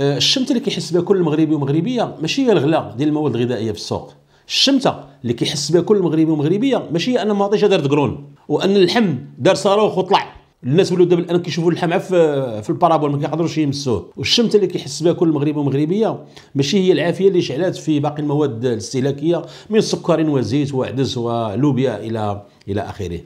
آه، الشمته اللي كيحس بها كل مغربي ومغربيه ماشي هي الغلاء ديال المواد الغذائيه في السوق الشمته اللي كيحس بها كل مغربي ومغربيه ماشي هي ان المطيشه دارت كرون وان اللحم دار صاروخ وطلع الناس ولاو دابا الان كيشوفوا اللحم في آه، في البارابول ما كيقدروش يمسوه والشمته اللي كيحس بها كل مغربي ومغربيه ماشي هي العافيه اللي شعلات في باقي المواد الاستهلاكيه من سكر وزيت وعدس ولوبيا الى الى اخره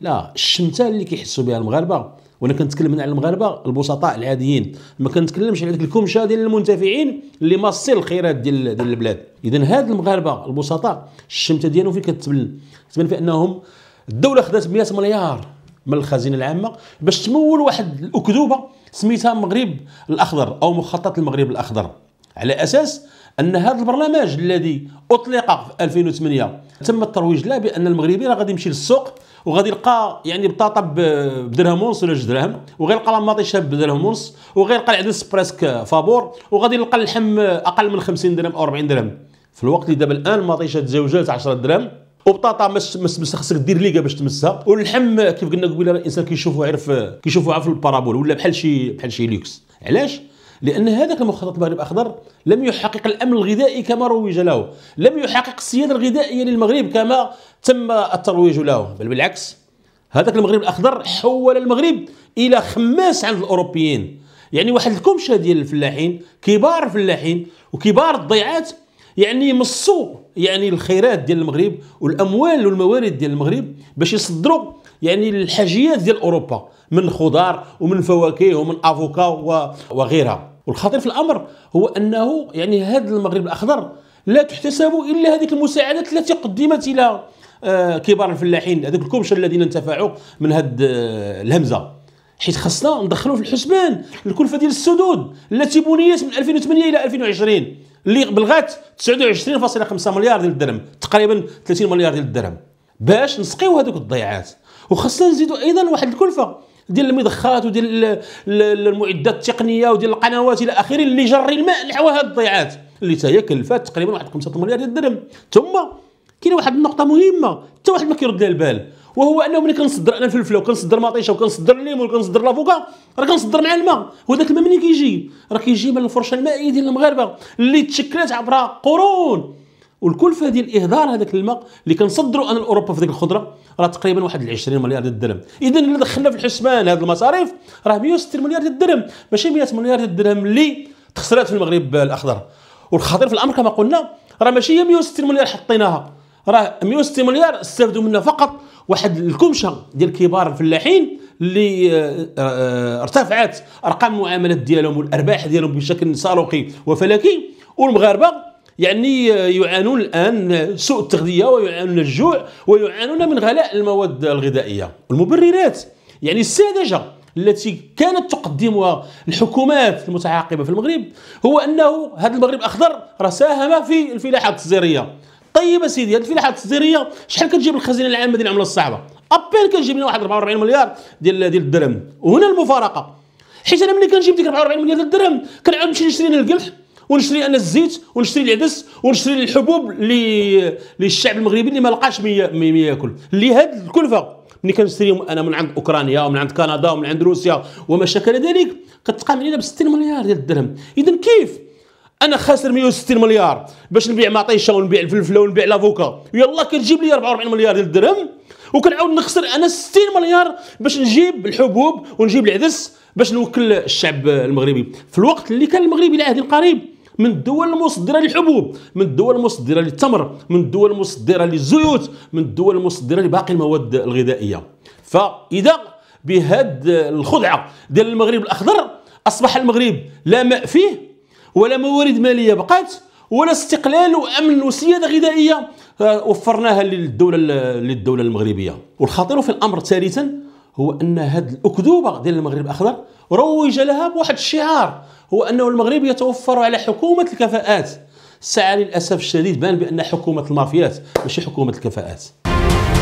لا الشمته اللي كيحسوا بها المغاربه وانا كنتكلم على المغاربه البسطاء العاديين ما كنتكلمش على ديك الكمشه ديال المنتفعين اللي ماصين الخيرات ديال ديال البلاد اذا هاد المغاربه البسطاء الشمته ديالهم فين كتبان كتبان في انهم الدوله خدات 100 مليار من الخزينه العامه باش تمول واحد الاكذوبه سميتها المغرب الاخضر او مخطط المغرب الاخضر على اساس ان هذا البرنامج الذي اطلق في 2008 تم الترويج له بان المغربي راه غادي يمشي للسوق وغادي يلقى يعني بطاطا بدرهم ونص ولا جوج دراهم وغادي يلقى شاب بدرهم ونص يلقى العدس بريسك فابور وغادي يلقى اللحم اقل من 50 درهم او 40 درهم في الوقت اللي دابا الان الماطيشه تزوجات 10 دراهم وبطاطا مش مش خصك دير ليغا باش تمسها واللحم كيف قلنا قبيله الانسان كيشوفه عرف كيشوفه عرف البارابول ولا بحال شي بحال شي لوكس علاش لان هذاك المخطط المغرب الاخضر لم يحقق الامن الغذائي كما روج له لم يحقق السياده الغذائيه للمغرب كما تم الترويج له بل بالعكس هذاك المغرب الاخضر حول المغرب الى خماس عند الاوروبيين يعني واحد الكمشه ديال الفلاحين كبار الفلاحين وكبار الضيعات يعني مصوا يعني الخيرات ديال المغرب والاموال والموارد ديال المغرب باش يصدروا يعني الحاجيات ديال اوروبا من خضار ومن فواكه ومن افوكا وغيرها والخطير في الامر هو انه يعني هذا المغرب الاخضر لا تحتسب الا هذيك المساعدات التي قدمت الى آه، كبار الفلاحين هذوك الكمشه الذين انتفعوا من هذه آه، الهمزه حيت خصنا ندخلوا في الحسبان الكلفه ديال السدود التي بنيت من 2008 الى 2020 اللي بلغت 29.5 مليار ديال الدرهم تقريبا 30 مليار ديال الدرهم باش نسقيو هذوك الضيعات وخصنا نزيدوا ايضا واحد الكلفه ديال المضخات وديال المعدات التقنيه وديال القنوات الى اخره اللي جري الماء نحو هذه الضيعات اللي تاهي كلفات تقريبا واحد 5 مليار ديال الدرهم ثم كاينه واحد النقطه مهمه حتى واحد ما كيرد لها البال وهو انه ملي كنصدر انا الفلفله وكنصدر مطيشه وكنصدر الليمون وكنصدر لافوكا راه كنصدر مع الماء وهذاك الماء منين كيجي راه كيجي من الفرشه المائيه ديال المغاربه اللي تشكلت عبر قرون والكلفه ديال اهدار هذاك الماء اللي كنصدروا انا لاوروبا في ديك الخضره راه تقريبا واحد 20 مليار ديال الدرهم اذا الا دخلنا في الحسبان هذه المصاريف راه 160 مليار ديال الدرهم ماشي 100 مليار ديال الدرهم اللي تخسرات في المغرب الاخضر والخطير في الامر كما قلنا راه ماشي هي 160 مليار حطيناها راه 160 مليار استفدوا منها فقط واحد الكمشه ديال كبار الفلاحين اللي آه، آه، ارتفعت ارقام المعاملات ديالهم والارباح ديالهم بشكل صاروخي وفلكي والمغاربه يعني آه، يعانون الآن سوء التغذية ويعانون الجوع ويعانون من غلاء المواد الغذائية المبررات يعني الساذجة التي كانت تقدمها الحكومات المتعاقبة في المغرب هو أنه هذا المغرب الأخضر راه ساهم في الفلاحه التصديريه طيب اسيدي هذه الفلاحه التصديريه شحال كتجيب الخزينه العامه ديال العمله الصعبه ابين كتجيب لنا واحد 44 مليار ديال ديال الدرهم وهنا المفارقه حيت انا ملي كنجيب ديك 44 مليار ديال الدرهم كنعاود نمشي نشري القمح ونشري انا الزيت ونشري العدس ونشري الحبوب اللي للشعب المغربي اللي ما لقاش ما ياكل اللي هاد الكلفه ملي كنشريهم انا من عند اوكرانيا ومن عند كندا ومن عند روسيا وما شابه ذلك كتقام علينا ب 60 مليار ديال الدرهم اذا كيف انا خاسر 160 مليار باش نبيع مطيشه ونبيع الفلفله ونبيع لافوكا يلا كتجيب لي 44 مليار ديال الدرهم وكنعاود نخسر انا 60 مليار باش نجيب الحبوب ونجيب العدس باش نوكل الشعب المغربي في الوقت اللي كان المغرب الى القريب قريب من الدول المصدره للحبوب من الدول المصدره للتمر من الدول المصدره للزيوت من الدول المصدره لباقي المواد الغذائيه فاذا بهذه الخدعه ديال المغرب الاخضر اصبح المغرب لا ماء فيه ولا موارد ماليه بقات ولا استقلال وامن وسياده غذائيه آه، وفرناها للدوله للدوله المغربيه والخطير في الامر ثالثا هو ان هذه الاكذوبه ديال المغرب الاخضر روج لها بواحد الشعار هو انه المغرب يتوفر على حكومه الكفاءات الساعه للاسف الشديد بان بان حكومه المافيات ماشي حكومه الكفاءات